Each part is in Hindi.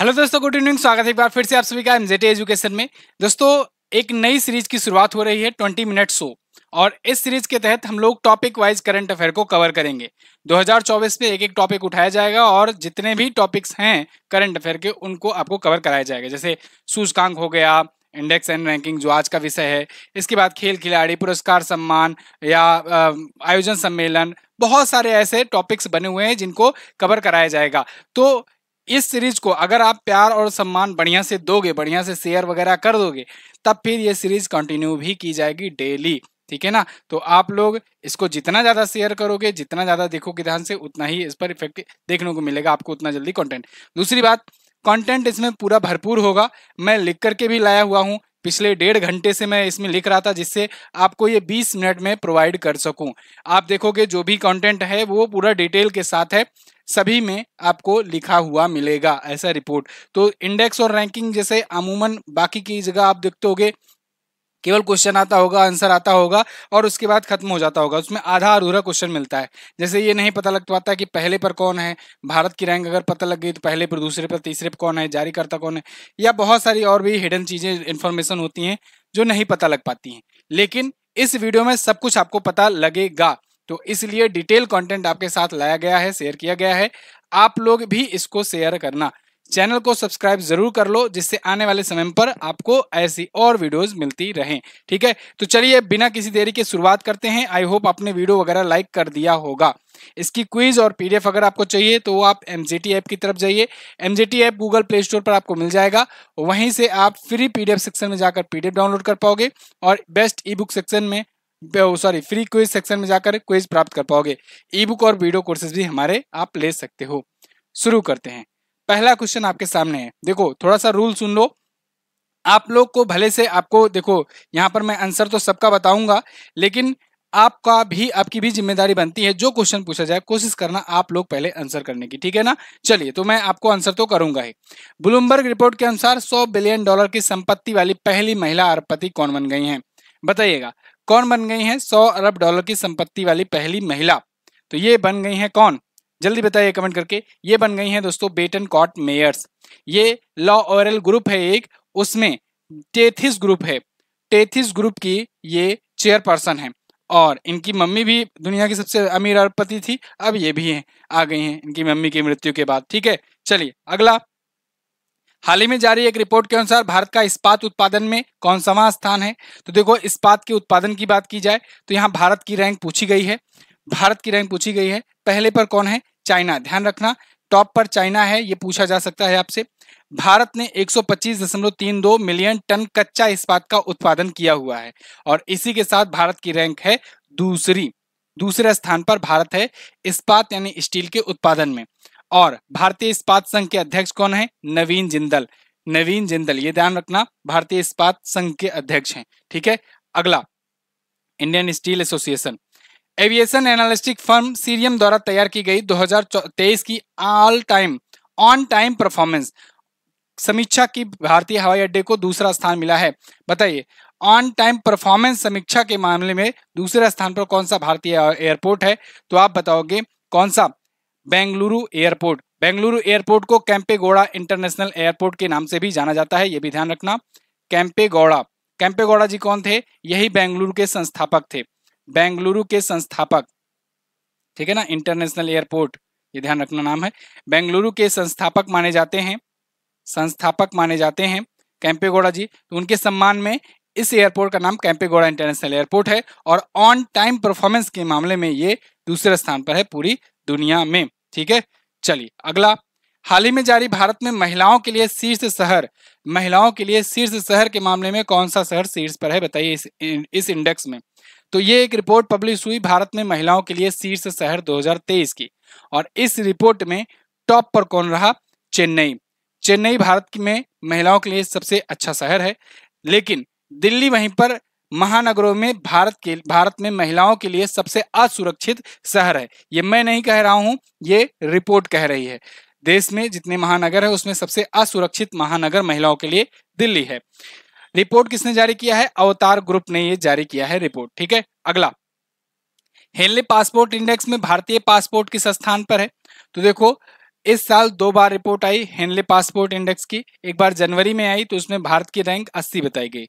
हेलो दोस्तों गुड इवनिंग स्वागत है एक बार फिर से आप सभी का एमजेटी एजुकेशन में दोस्तों एक नई सीरीज की शुरुआत हो रही है ट्वेंटी मिनट शो और इस सीरीज के तहत हम लोग टॉपिक वाइज करंट अफेयर को कवर करेंगे 2024 में एक एक टॉपिक उठाया जाएगा और जितने भी टॉपिक्स हैं करंट अफेयर के उनको आपको कवर कराया जाएगा जैसे सूचकांक हो गया इंडेक्स एंड रैंकिंग जो आज का विषय है इसके बाद खेल खिलाड़ी पुरस्कार सम्मान या आयोजन सम्मेलन बहुत सारे ऐसे टॉपिक्स बने हुए हैं जिनको कवर कराया जाएगा तो इस सीरीज को अगर आप प्यार और सम्मान बढ़िया से दोगे बढ़िया से शेयर वगैरह कर दोगे तब फिर ये सीरीज कंटिन्यू भी की जाएगी डेली ठीक है ना तो आप लोग इसको जितना ज़्यादा शेयर करोगे जितना ज़्यादा देखोगे ध्यान से उतना ही इस पर इफेक्ट देखने को मिलेगा आपको उतना जल्दी कंटेंट दूसरी बात कंटेंट इसमें पूरा भरपूर होगा मैं लिख करके भी लाया हुआ हूँ पिछले डेढ़ घंटे से मैं इसमें लिख रहा था जिससे आपको ये 20 मिनट में प्रोवाइड कर सकूं आप देखोगे जो भी कंटेंट है वो पूरा डिटेल के साथ है सभी में आपको लिखा हुआ मिलेगा ऐसा रिपोर्ट तो इंडेक्स और रैंकिंग जैसे अमूमन बाकी की जगह आप देखते होगे केवल क्वेश्चन आता होगा आंसर आता होगा और उसके बाद खत्म हो जाता होगा उसमें आधा अधूरा क्वेश्चन मिलता है जैसे ये नहीं पता लग पाता कि पहले पर कौन है भारत की रैंक अगर पता लग गई तो पहले पर दूसरे पर तीसरे पर कौन है जारी करता कौन है या बहुत सारी और भी हिडन चीज़ें इन्फॉर्मेशन होती हैं जो नहीं पता लग पाती हैं लेकिन इस वीडियो में सब कुछ आपको पता लगेगा तो इसलिए डिटेल कॉन्टेंट आपके साथ लाया गया है शेयर किया गया है आप लोग भी इसको शेयर करना चैनल को सब्सक्राइब जरूर कर लो जिससे आने वाले समय पर आपको ऐसी और वीडियोस मिलती रहें ठीक है तो चलिए बिना किसी देरी के शुरुआत करते हैं आई होप आपने वीडियो वगैरह लाइक कर दिया होगा इसकी क्विज और पीडीएफ अगर आपको चाहिए तो आप एमजेटी ऐप की तरफ जाइए MJT app Google Play Store पर आपको मिल जाएगा वहीं से आप फ्री पीडीएफ सेक्शन में जाकर पीडीएफ डाउनलोड कर पाओगे और बेस्ट ई बुक सेक्शन में सॉरी फ्री क्विज सेक्शन में जाकर क्विज प्राप्त कर पाओगे ई बुक और वीडियो कोर्सेज भी हमारे आप ले सकते हो शुरू करते हैं पहला क्वेश्चन आपके सामने है देखो थोड़ा सा रूल सुन लो आप लोग को भले से आपको देखो यहाँ पर मैं आंसर तो सबका बताऊंगा लेकिन आपका भी आपकी भी जिम्मेदारी बनती है जो क्वेश्चन पूछा जाए कोशिश करना आप लोग पहले आंसर करने की ठीक है ना चलिए तो मैं आपको आंसर तो करूंगा ही ब्लूमबर्ग रिपोर्ट के अनुसार 100 बिलियन डॉलर की संपत्ति वाली पहली महिला अरबपति कौन बन गई हैं बताइएगा कौन बन गई हैं 100 अरब डॉलर की संपत्ति वाली पहली महिला तो ये बन गई है कौन जल्दी बताइए कमेंट करके ये बन गई है दोस्तों बेटन कॉट मेयर्स ये लॉ ओरल ग्रुप है एक उसमें टेथिस ग्रुप है टेथिस ग्रुप की ये चेयरपर्सन है और इनकी मम्मी भी दुनिया की सबसे अमीर अरबपति थी अब ये भी हैं आ गई हैं इनकी मम्मी की मृत्यु के बाद ठीक है चलिए अगला हाल ही में जारी एक रिपोर्ट के अनुसार भारत का इस्पात उत्पादन में कौन वहां स्थान है तो देखो इस्पात के उत्पादन की बात की जाए तो यहाँ भारत की रैंक पूछी गई है भारत की रैंक पूछी गई है पहले पर कौन है चाइना ध्यान रखना टॉप पर चाइना है ये पूछा जा सकता है आपसे भारत ने 125.32 मिलियन टन कच्चा इस्पात का उत्पादन किया हुआ है और इसी के साथ भारत की रैंक है दूसरी दूसरे स्थान पर भारत है इस्पात यानी स्टील के उत्पादन में और भारतीय इस्पात संघ के अध्यक्ष कौन है नवीन जिंदल नवीन जिंदल ये ध्यान रखना भारतीय इस्पात संघ के अध्यक्ष हैं ठीक है अगला Indian steel association aviation analytic firm Cirium द्वारा तैयार की गई 2023 की all time on time performance समीक्षा की भारतीय हवाई अड्डे को दूसरा स्थान मिला है बताइए ऑन टाइम परफॉर्मेंस समीक्षा के मामले में दूसरे स्थान पर कौन सा भारतीय एयरपोर्ट है तो आप बताओगे कौन सा बेंगलुरु एयरपोर्ट बेंगलुरु एयरपोर्ट को कैंपेगौड़ा इंटरनेशनल एयरपोर्ट के नाम से भी जाना जाता है यह भी ध्यान रखना कैंपेगौड़ा कैंपेगौड़ा जी कौन थे यही बेंगलुरु के संस्थापक थे बेंगलुरु के संस्थापक ठीक है ना इंटरनेशनल एयरपोर्ट ये ध्यान रखना नाम है बेंगलुरु के संस्थापक माने जाते हैं संस्थापक माने जाते हैं कैंपेगोड़ा जी तो उनके सम्मान में इस एयरपोर्ट का नाम कैंपेगोड़ा इंटरनेशनल एयरपोर्ट है और ऑन टाइम परफॉर्मेंस के मामले में ये दूसरे स्थान पर है पूरी दुनिया में ठीक है चलिए अगला हाल ही में जारी भारत में महिलाओं के लिए शीर्ष शहर महिलाओं के लिए शीर्ष शहर के मामले में कौन सा शहर शीर्ष पर है बताइए इस, इस इंडेक्स में तो ये एक रिपोर्ट पब्लिश हुई भारत में महिलाओं के लिए शीर्ष शहर 2023 की और इस रिपोर्ट में टॉप पर कौन रहा चेन्नई चेन्नई भारत में महिलाओं के लिए सबसे अच्छा शहर है लेकिन दिल्ली वहीं पर महानगरों में भारत के भारत में महिलाओं के लिए सबसे असुरक्षित शहर है ये मैं नहीं कह रहा हूं ये रिपोर्ट कह रही है देश में जितने महानगर है उसमें सबसे असुरक्षित महानगर महिलाओं के लिए दिल्ली है रिपोर्ट किसने जारी किया है अवतार ग्रुप ने ये जारी किया है रिपोर्ट ठीक है अगला हेनली पासपोर्ट इंडेक्स में भारतीय पासपोर्ट किस स्थान पर है तो देखो इस साल दो बार रिपोर्ट आई हेनले पासपोर्ट इंडेक्स की एक बार जनवरी में आई तो उसमें भारत की रैंक 80 बताई गई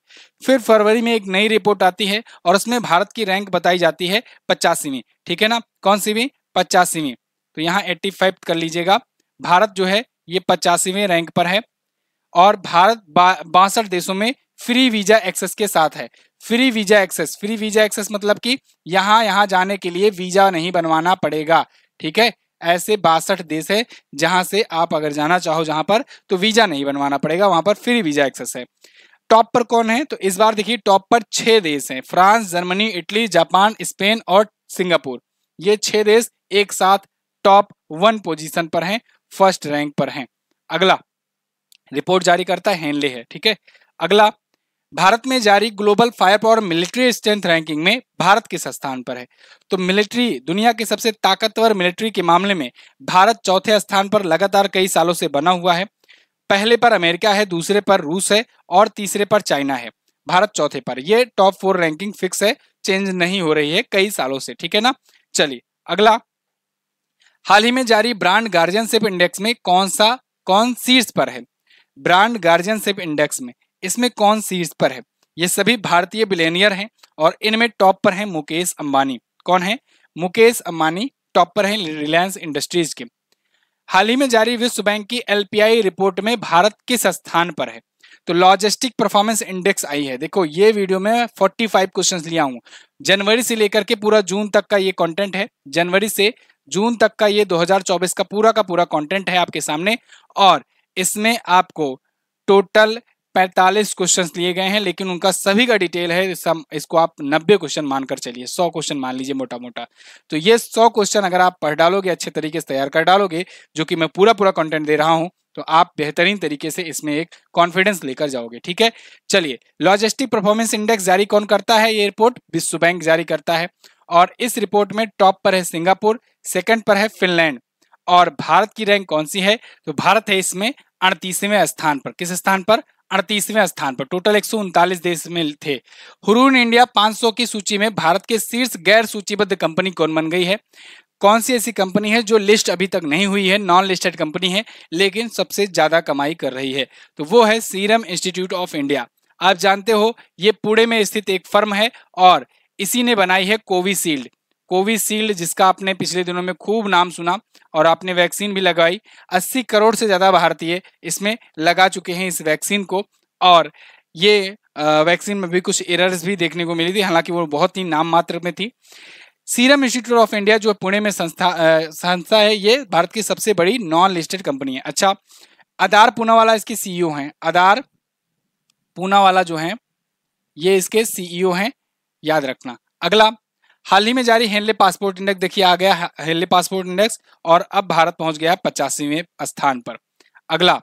फिर फरवरी में एक नई रिपोर्ट आती है और उसमें भारत की रैंक बताई जाती है पचासीवीं ठीक है ना कौन सी भी पचासीवीं तो यहाँ एट्टी फाइव कर लीजिएगा भारत जो है ये पचासीवें रैंक पर है और भारत बासठ देशों में फ्री वीजा एक्सेस के साथ है free visa access free visa access मतलब कि यहाँ यहाँ जाने के लिए वीजा नहीं बनवाना पड़ेगा ठीक है ऐसे बासठ देश है जहां से आप अगर जाना चाहो जहां पर तो वीजा नहीं बनवाना पड़ेगा वहां पर फ्री वीजा एक्सेस है टॉप पर कौन है तो इस बार देखिए टॉप पर छह देश हैं France Germany Italy Japan Spain और सिंगापुर ये छह देश एक साथ टॉप वन पोजीशन पर हैं फर्स्ट रैंक पर हैं अगला रिपोर्ट जारी करता है हेनले है ठीक है अगला भारत में जारी global firepower military strength ranking में भारत किस स्थान पर है तो मिलिट्री दुनिया के सबसे ताकतवर मिलिट्री के मामले में भारत चौथे स्थान पर लगातार कई सालों से बना हुआ है पहले पर अमेरिका है दूसरे पर रूस है और तीसरे पर चाइना है भारत चौथे पर यह टॉप फोर रैंकिंग फिक्स है चेंज नहीं हो रही है कई सालों से ठीक है ना चलिए अगला हाल ही में जारी ब्रांड गार्जियनशिप इंडेक्स में कौन सा कौन शीर्ष पर है ब्रांड गार्जियनशिप इंडेक्स में इसमें कौन शीर्ष पर है ये सभी भारतीय बिलेनियर हैं और इनमें टॉप पर हैं मुकेश अंबानी कौन है मुकेश अंबानी टॉप पर हैं रिलायंस इंडस्ट्रीज के हाल ही में जारी विश्व बैंक की एल रिपोर्ट में भारत किस स्थान पर है तो लॉजिस्टिक परफॉर्मेंस इंडेक्स आई है देखो ये वीडियो में 45 क्वेश्चन लिया हूँ जनवरी से लेकर के पूरा जून तक का ये कंटेंट है जनवरी से जून तक का ये 2024 का पूरा का पूरा कंटेंट है आपके सामने और इसमें आपको टोटल 45 क्वेश्चन लिए गए हैं लेकिन उनका सभी का डिटेल है इसको आप 90 क्वेश्चन मानकर चलिए 100 क्वेश्चन मान लीजिए मोटा मोटा तो ये 100 क्वेश्चन अगर आप पढ़ डालोगे अच्छे तरीके से तैयार कर डालोगे जो कि मैं पूरा पूरा कंटेंट दे रहा हूँ तो आप बेहतरीन तरीके से इसमें एक कॉन्फिडेंस लेकर जाओगे ठीक है चलिए लॉजिस्टिक परफॉर्मेंस इंडेक्स जारी कौन करता है ये रिपोर्ट विश्व बैंक जारी करता है और इस रिपोर्ट में टॉप पर है सिंगापुर सेकेंड पर है फिनलैंड और भारत की रैंक कौन सी है तो भारत है इसमें अड़तीसवें स्थान पर किस स्थान पर अड़तीसवें स्थान पर टोटल एक देश में थे हुरून इंडिया 500 की सूची में भारत के शीर्ष गैर सूचीबद्ध कंपनी कौन बन गई है कौन सी ऐसी कंपनी है जो लिस्ट अभी तक नहीं हुई है नॉन लिस्टेड कंपनी है लेकिन सबसे ज्यादा कमाई कर रही है तो वो है सीरम इंस्टीट्यूट ऑफ इंडिया आप जानते हो ये पुणे में स्थित एक फर्म है और इसी ने बनाई है कोविशील्ड कोविशील्ड जिसका आपने पिछले दिनों में खूब नाम सुना और आपने वैक्सीन भी लगाई 80 करोड़ से ज़्यादा भारतीय इसमें लगा चुके हैं इस वैक्सीन को और ये वैक्सीन में भी कुछ एरर्स भी देखने को मिली थी हालांकि वो बहुत ही नाम मात्र में थी सीरम इंस्टीट्यूट ऑफ इंडिया जो पुणे में संस्था संस्था है ये भारत की सबसे बड़ी नॉन लिस्टेड कंपनी है अच्छा आधार पूनावाला इसके सीईओ e हैं आधार पूनावाला जो हैं ये इसके सीईओ e हैं याद रखना अगला हाल ही में जारी हेनले पासपोर्ट इंडेक्स देखिए आ गया हेनले पासपोर्ट इंडेक्स और अब भारत पहुंच गया है पचासीवें स्थान पर अगला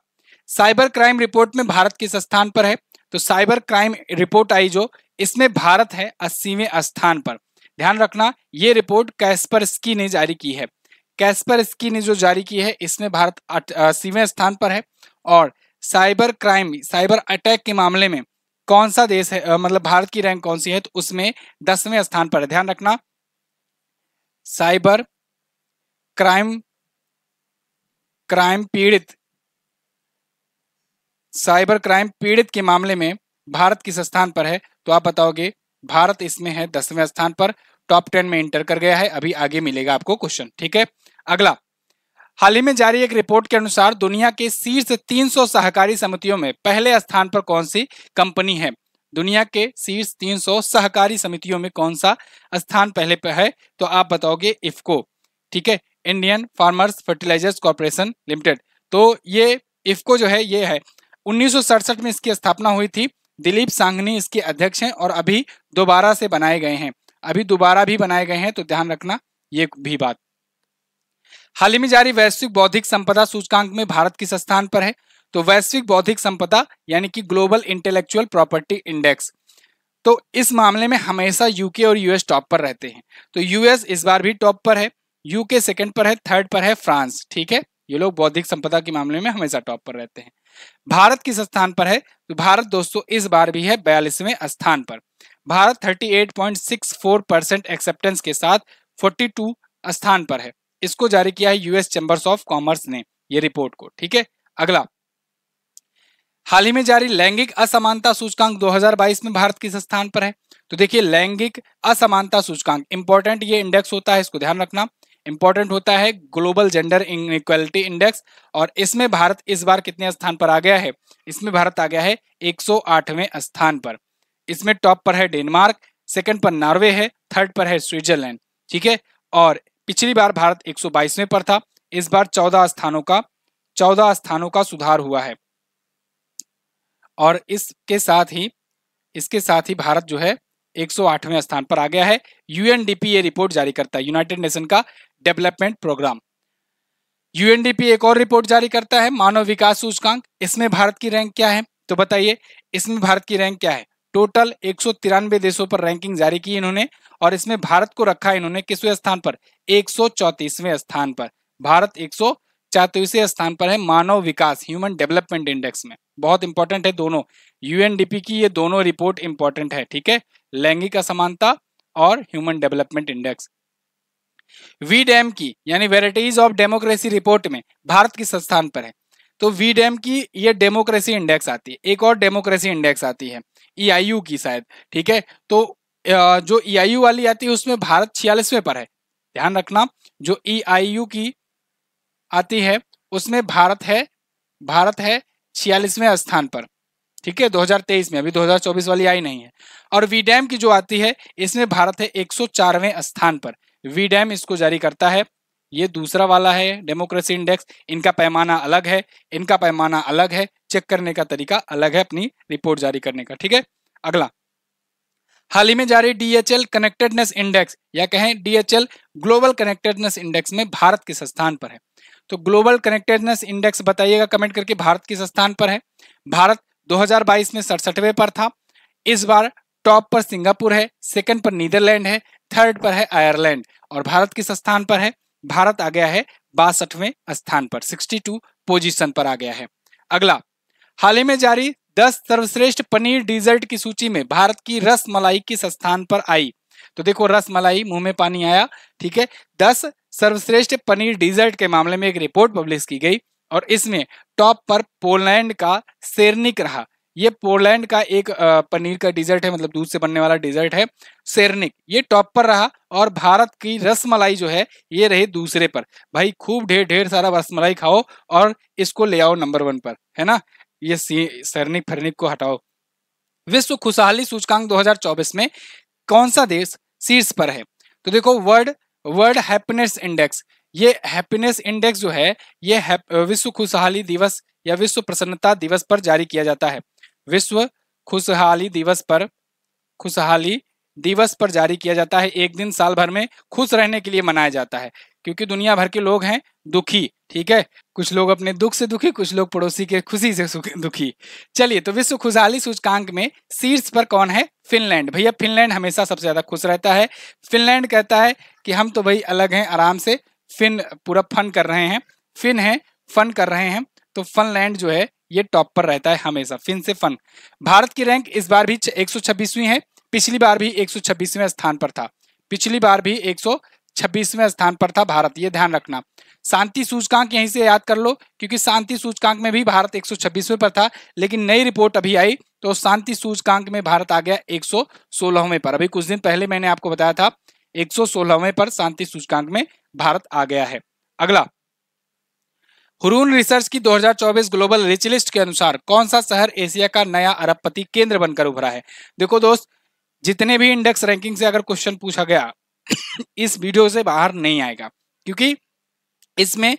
साइबर क्राइम रिपोर्ट में भारत किस स्थान पर है तो साइबर क्राइम रिपोर्ट आई जो इसमें भारत है अस्सीवें स्थान पर ध्यान रखना ये रिपोर्ट कैस्पर स्की ने जारी की है कैस्पर स्की ने जो जारी की है इसमें भारत अस्सीवें स्थान पर है और साइबर क्राइम साइबर अटैक के मामले में कौन सा देश है मतलब भारत की रैंक कौन सी है तो उसमें दसवें स्थान पर ध्यान रखना साइबर क्राइम क्राइम पीड़ित साइबर क्राइम पीड़ित के मामले में भारत किस स्थान पर है तो आप बताओगे भारत इसमें है दसवें स्थान पर टॉप टेन में इंटर कर गया है अभी आगे मिलेगा आपको क्वेश्चन ठीक है अगला हाल ही में जारी एक रिपोर्ट के अनुसार दुनिया के शीर्ष 300 सहकारी समितियों में पहले स्थान पर कौन सी कंपनी है दुनिया के शीर्ष 300 सहकारी समितियों में कौन सा स्थान पहले पर है तो आप बताओगे इफको ठीक है Indian farmers fertilisers corporation limited तो ये इफको जो है ये है उन्नीस में इसकी स्थापना हुई थी दिलीप सांगनी इसके अध्यक्ष हैं और अभी दोबारा से बनाए गए हैं अभी दोबारा भी बनाए गए हैं तो ध्यान रखना ये भी बात हाल ही में जारी वैश्विक बौद्धिक संपदा सूचकांक में भारत किस स्थान पर है तो वैश्विक बौद्धिक संपदा यानी कि ग्लोबल इंटेलेक्चुअल प्रॉपर्टी इंडेक्स तो इस मामले में हमेशा यूके और यूएस टॉप पर रहते हैं तो यूएस इस बार भी टॉप पर है यूके सेकंड पर है थर्ड पर है फ्रांस ठीक है ये लोग बौद्धिक संपदा के मामले में हमेशा टॉप पर रहते हैं भारत किस स्थान पर है तो भारत दोस्तों इस बार भी है बयालीसवें स्थान पर भारत थर्टी परसेंट एक्सेप्टेंस के साथ फोर्टी स्थान पर है इसको जारी किया है यूएस चैम्बर्स ऑफ कॉमर्स ने ये रिपोर्ट को ठीक है अगला हाल ही में जारी लैंगिक असमानता सूचकांक 2022 में भारत किस स्थान पर है तो देखिए लैंगिक असमानता सूचकांक इंपॉर्टेंट ये इंडेक्स होता है इसको ध्यान रखना इंपॉर्टेंट होता है ग्लोबल जेंडर इनक्वालिटी इंडेक्स और इसमें भारत इस बार कितने स्थान पर आ गया है इसमें भारत आ गया है एक स्थान पर इसमें टॉप पर है डेनमार्क सेकेंड पर नॉर्वे है थर्ड पर है स्विट्जरलैंड ठीक है और पिछली बार भारत 122वें पर था इस बार 14 स्थानों का 14 स्थानों का सुधार हुआ है और इसके साथ ही इसके साथ ही भारत जो है 108वें स्थान पर आ गया है यूएनडीपी ये रिपोर्ट जारी करता है यूनाइटेड नेशन का डेवलपमेंट प्रोग्राम यूएनडीपी एक और रिपोर्ट जारी करता है मानव विकास सूचकांक इसमें भारत की रैंक क्या है तो बताइए इसमें भारत की रैंक क्या है टोटल एक देशों पर रैंकिंग जारी की इन्होंने और इसमें भारत को रखा इन्होंने किसवे स्थान पर एक स्थान पर भारत एक स्थान पर है मानव विकास ह्यूमन डेवलपमेंट इंडेक्स में बहुत इंपॉर्टेंट है दोनों यूएनडीपी की ये दोनों रिपोर्ट इंपॉर्टेंट है ठीक है लैंगिक असमानता और human development index V Dem की यानी वेराइटीज ऑफ डेमोक्रेसी रिपोर्ट में भारत किस स्थान पर है तो वी डैम की ये डेमोक्रेसी इंडेक्स आती है एक और डेमोक्रेसी इंडेक्स आती है ई e की शायद ठीक है तो जो ई e वाली आती है उसमें भारत छियालीसवें पर है ध्यान रखना जो ई e की आती है उसमें भारत है भारत है छियालीसवें स्थान पर ठीक है 2023 में अभी 2024 वाली आई नहीं है और डैम की जो आती है इसमें भारत है एक स्थान पर डैम इसको जारी करता है ये दूसरा वाला है डेमोक्रेसी इंडेक्स इनका पैमाना अलग है इनका पैमाना अलग है चेक करने का तरीका अलग है अपनी रिपोर्ट जारी करने का ठीक है अगला हाल ही में जारी डीएचएल कनेक्टेडनेस इंडेक्स या कहें डीएचएल ग्लोबल कनेक्टेडनेस इंडेक्स में भारत किस स्थान पर है तो ग्लोबल कनेक्टेडनेस इंडेक्स बताइएगा कमेंट करके भारत किस स्थान पर है भारत 2022 में सड़सठवें पर था इस बार टॉप पर सिंगापुर है सेकंड पर नीदरलैंड है थर्ड पर है आयरलैंड और भारत किस स्थान पर है भारत आ गया है बासठवें स्थान पर 62 पोजीशन पर आ गया है अगला हाल ही में जारी 10 सर्वश्रेष्ठ पनीर डिजर्ट की सूची में भारत की रस मलाई किस स्थान पर आई तो देखो रस मलाई मुंह में पानी आया ठीक है 10 सर्वश्रेष्ठ पनीर डिजर्ट के मामले में एक रिपोर्ट पब्लिश की गई और इसमें टॉप पर पोलैंड का सेरनिक रहा ये पोलैंड का एक पनीर का डिजर्ट है मतलब दूध से बनने वाला डिजर्ट है सेरनिक ये टॉप पर रहा और भारत की रसमलाई जो है ये रहे दूसरे पर भाई खूब ढेर ढेर सारा रसमलाई खाओ और इसको ले आओ नंबर वन पर है ना ये सेरनिक फरनिक को हटाओ विश्व खुशहाली सूचकांक 2024 में कौन सा देश शीर्ष पर है तो देखो वर्ल्ड वर्ल्ड हैप्पीनेस इंडेक्स ये हैप्पीनेस इंडेक्स जो है ये विश्व खुशहाली दिवस या विश्व प्रसन्नता दिवस पर जारी किया जाता है विश्व खुशहाली दिवस पर खुशहाली दिवस पर जारी किया जाता है एक दिन साल भर में खुश रहने के लिए मनाया जाता है क्योंकि दुनिया भर के लोग हैं दुखी ठीक है कुछ लोग अपने दुख से दुखी कुछ लोग पड़ोसी के खुशी से दुखी चलिए तो विश्व खुशहाली सूचकांक में शीर्ष पर कौन है फिनलैंड भैया फिनलैंड हमेशा सबसे ज्यादा खुश रहता है फिनलैंड कहता है कि हम तो भाई अलग हैं आराम से फिन पूरा फन कर रहे हैं फिन है फन कर रहे हैं तो फिनलैंड जो है ये टॉप पर रहता है हमेशा फिन से फन भारत की रैंक इस बार भी एक है पिछली बार भी एक स्थान पर था पिछली बार भी एक छब्बीसवें स्थान पर था भारत ये ध्यान रखना शांति सूचकांक यहीं से याद कर लो क्योंकि शांति सूचकांक में भी भारत 126वें पर था लेकिन नई रिपोर्ट अभी आई तो शांति सूचकांक में भारत आ गया 116वें पर अभी कुछ दिन पहले मैंने आपको बताया था 116वें पर शांति सूचकांक में भारत आ गया है अगला हुरून रिसर्च की 2024 ग्लोबल रिच लिस्ट के अनुसार कौन सा शहर एशिया का नया अरबपति केंद्र बनकर उभरा है देखो दोस्त जितने भी इंडेक्स रैंकिंग से अगर क्वेश्चन पूछा गया इस वीडियो से बाहर नहीं आएगा क्योंकि इसमें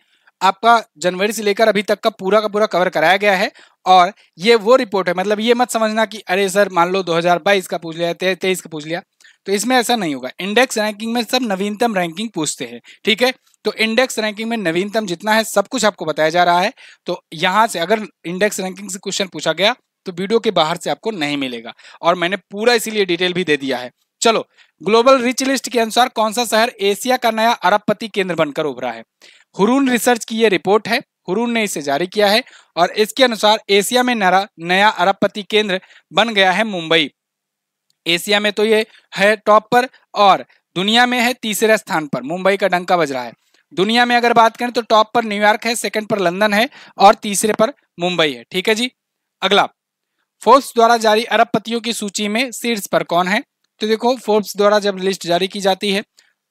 आपका जनवरी से लेकर अभी तक का पूरा का पूरा कवर कराया गया है और ये वो रिपोर्ट है मतलब ये मत समझना कि अरे सर मान लो 2022 का पूछ लिया तेईस का पूछ लिया तो इसमें ऐसा नहीं होगा इंडेक्स रैंकिंग में सब नवीनतम रैंकिंग पूछते हैं ठीक है तो इंडेक्स रैंकिंग में नवीनतम जितना है सब कुछ आपको बताया जा रहा है तो यहां से अगर इंडेक्स रैंकिंग से क्वेश्चन पूछा गया तो वीडियो के बाहर से आपको नहीं मिलेगा और मैंने पूरा इसीलिए डिटेल भी दे दिया है चलो ग्लोबल रिच लिस्ट के अनुसार कौन सा शहर एशिया का नया अरबपति केंद्र बनकर उभरा है हुरून रिसर्च की यह रिपोर्ट है हुरून ने इसे जारी किया है और इसके अनुसार एशिया में नया अरबपति केंद्र बन गया है मुंबई एशिया में तो ये है टॉप पर और दुनिया में है तीसरे स्थान पर मुंबई का डंका बज रहा है दुनिया में अगर बात करें तो टॉप पर न्यूयॉर्क है सेकंड पर लंदन है और तीसरे पर मुंबई है ठीक है जी अगला फोर्ब्स द्वारा जारी अरबपतियों की सूची में सीट्स पर कौन है तो देखो फोर्ब्स द्वारा जब लिस्ट जारी की जाती है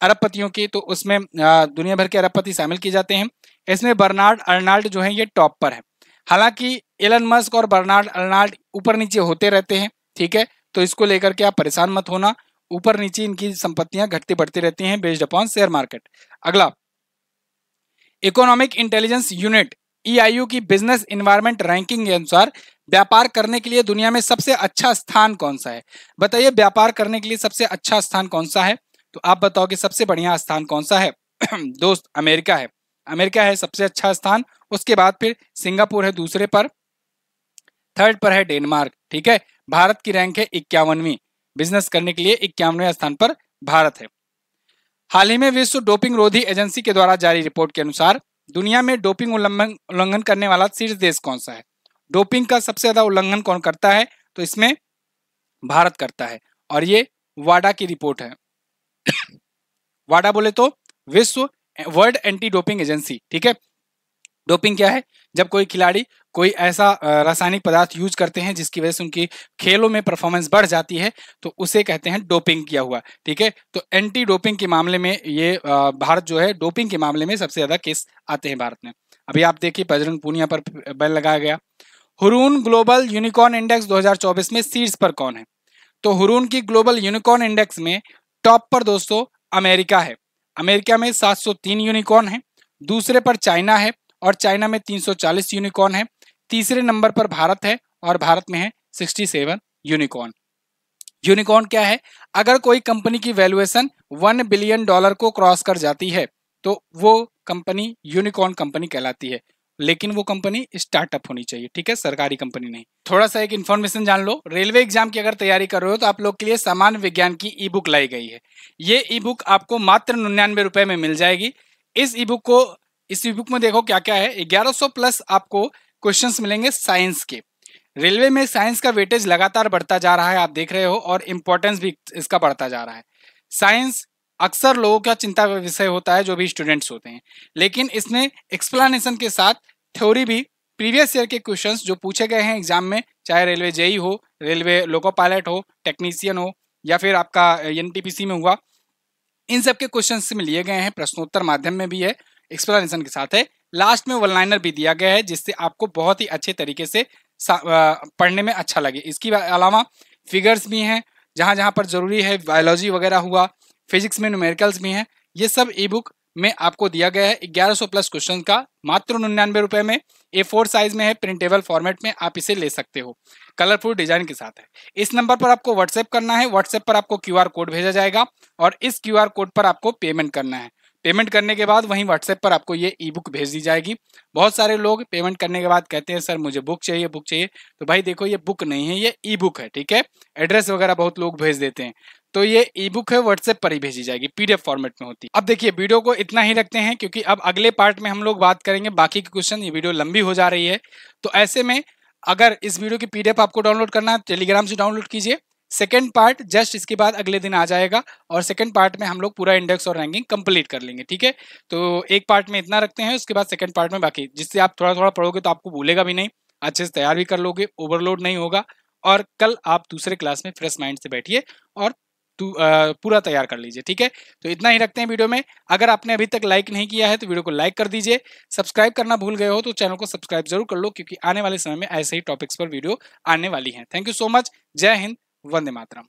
अरबपतियों की तो उसमें दुनिया भर के अरबपति शामिल किए जाते हैं इसमें बर्नार्ड अर्नाल्ड जो है ये टॉप पर है हालांकि एलन मस्क और बर्नार्ड अर्नाल्ड ऊपर नीचे होते रहते हैं ठीक है तो इसको लेकर के आप परेशान मत होना ऊपर नीचे इनकी संपत्तियां घटती बढ़ती रहती हैं बेस्ड अपॉन शेयर मार्केट अगला इकोनॉमिक इंटेलिजेंस यूनिट ईआईयू की बिजनेस इन्वायरमेंट रैंकिंग के अनुसार व्यापार करने के लिए दुनिया में सबसे अच्छा स्थान कौन सा है बताइए व्यापार करने के लिए सबसे अच्छा स्थान कौन सा है तो आप बताओ कि सबसे बढ़िया स्थान कौन सा है दोस्त अमेरिका है अमेरिका है सबसे अच्छा स्थान उसके बाद फिर सिंगापुर है दूसरे पर थर्ड पर है डेनमार्क ठीक है भारत की रैंक है इक्यावनवी बिजनेस करने के लिए इक्यावनवे स्थान पर भारत है हाल ही में विश्व डोपिंग रोधी एजेंसी के द्वारा जारी रिपोर्ट के अनुसार दुनिया में डोपिंग उल्लंघन करने वाला शीर्ष देश कौन सा है डोपिंग का सबसे ज्यादा उल्लंघन कौन करता है तो इसमें भारत करता है और ये वाडा की रिपोर्ट है वाडा बोले तो विश्व वर्ल्ड एंटी डोपिंग एजेंसी ठीक है डोपिंग क्या है जब कोई खिलाड़ी कोई ऐसा रासायनिक पदार्थ यूज करते हैं जिसकी वजह से उनकी खेलों में परफॉर्मेंस बढ़ जाती है तो उसे कहते हैं डोपिंग किया हुआ ठीक है तो एंटी डोपिंग के मामले में ये भारत जो है डोपिंग के मामले में सबसे ज्यादा केस आते हैं भारत में अभी आप देखिए बजरंग पूनिया पर बैन लगाया गया हुरून ग्लोबल यूनिकॉर्न इंडेक्स 2024 में सीड्स पर कौन है तो हुरून की ग्लोबल यूनिकॉर्न इंडेक्स में टॉप पर दोस्तों अमेरिका है अमेरिका में 703 यूनिकॉर्न है दूसरे पर चाइना है और चाइना में 340 यूनिकॉर्न है तीसरे नंबर पर भारत है और भारत में है 67 यूनिकॉर्न यूनिकॉर्न क्या है अगर कोई कंपनी की वैल्यूएशन वन बिलियन डॉलर को क्रॉस कर जाती है तो वो कंपनी यूनिकॉर्न कंपनी कहलाती है लेकिन वो कंपनी स्टार्टअप होनी चाहिए ठीक है सरकारी कंपनी नहीं थोड़ा सा एक इन्फॉर्मेशन जान लो रेलवे एग्जाम की अगर तैयारी कर रहे हो तो आप लोग के लिए सामान्य विज्ञान की ई बुक लाई गई है ये ई बुक आपको मात्र निन्यानवे रुपए में मिल जाएगी इस ई बुक को इस बुक में देखो क्या क्या है 1100 प्लस आपको क्वेश्चंस मिलेंगे साइंस के रेलवे में साइंस का वेटेज लगातार बढ़ता जा रहा है आप देख रहे हो और इम्पोर्टेंस भी इसका बढ़ता जा रहा है साइंस अक्सर लोगों का चिंता का विषय होता है जो भी स्टूडेंट्स होते हैं लेकिन इसमें एक्सप्लेनेशन के साथ थ्योरी भी प्रीवियस ईयर के क्वेश्चंस जो पूछे गए हैं एग्जाम में चाहे रेलवे जेई e हो रेलवे लोको पायलट हो टेक्नीसियन हो या फिर आपका एन में हुआ इन सब के क्वेश्चन में लिए गए हैं प्रश्नोत्तर माध्यम में भी है एक्सप्लेनेशन के साथ है लास्ट में वन लाइनर भी दिया गया है जिससे आपको बहुत ही अच्छे तरीके से पढ़ने में अच्छा लगे इसके अलावा फिगर्स भी हैं जहाँ जहाँ पर जरूरी है बायोलॉजी वगैरह हुआ फिजिक्स में न्यूमेरिकल्स भी हैं ये सब ई बुक में आपको दिया गया है 1100 प्लस क्वेश्चन का मात्र निन्यानवे रुपए में ए फोर साइज में है प्रिंटेबल फॉर्मेट में आप इसे ले सकते हो कलरफुल डिजाइन के साथ है इस नंबर पर आपको व्हाट्सएप करना है व्हाट्सएप पर आपको क्यूआर कोड भेजा जाएगा और इस क्यूआर कोड पर आपको पेमेंट करना है पेमेंट करने के बाद वहीं व्हाट्सएप पर आपको ये ई बुक भेज दी जाएगी बहुत सारे लोग पेमेंट करने के बाद कहते हैं सर मुझे बुक चाहिए बुक चाहिए तो भाई देखो ये बुक नहीं है ये ई बुक है ठीक है एड्रेस वगैरह बहुत लोग भेज देते हैं तो ये ई बुक है व्हाट्सएप पर ही भेजी जाएगी पीडीएफ फॉर्मेट में होती है अब देखिए वीडियो को इतना ही रखते हैं क्योंकि अब अगले पार्ट में हम लोग बात करेंगे बाकी के क्वेश्चन ये वीडियो लंबी हो जा रही है तो ऐसे में अगर इस वीडियो की पीडीएफ आपको डाउनलोड करना है टेलीग्राम से डाउनलोड कीजिए सेकेंड पार्ट जस्ट इसके बाद अगले दिन आ जाएगा और सेकेंड पार्ट में हम लोग पूरा इंडेक्स और रैंकिंग कंप्लीट कर लेंगे ठीक है तो एक पार्ट में इतना रखते हैं उसके बाद सेकेंड पार्ट में बाकी जिससे आप थोड़ा थोड़ा पढ़ोगे तो आपको भूलेगा भी नहीं अच्छे से तैयार भी कर लोगे ओवरलोड नहीं होगा और कल आप दूसरे क्लास में फ्रेश माइंड से बैठिए और आ, पूरा तैयार कर लीजिए ठीक है तो इतना ही रखते हैं वीडियो में अगर आपने अभी तक लाइक नहीं किया है तो वीडियो को लाइक कर दीजिए सब्सक्राइब करना भूल गए हो तो चैनल को सब्सक्राइब जरूर कर लो क्योंकि आने वाले समय में ऐसे ही टॉपिक्स पर वीडियो आने वाली है थैंक यू सो मच जय हिंद वंदे मातरम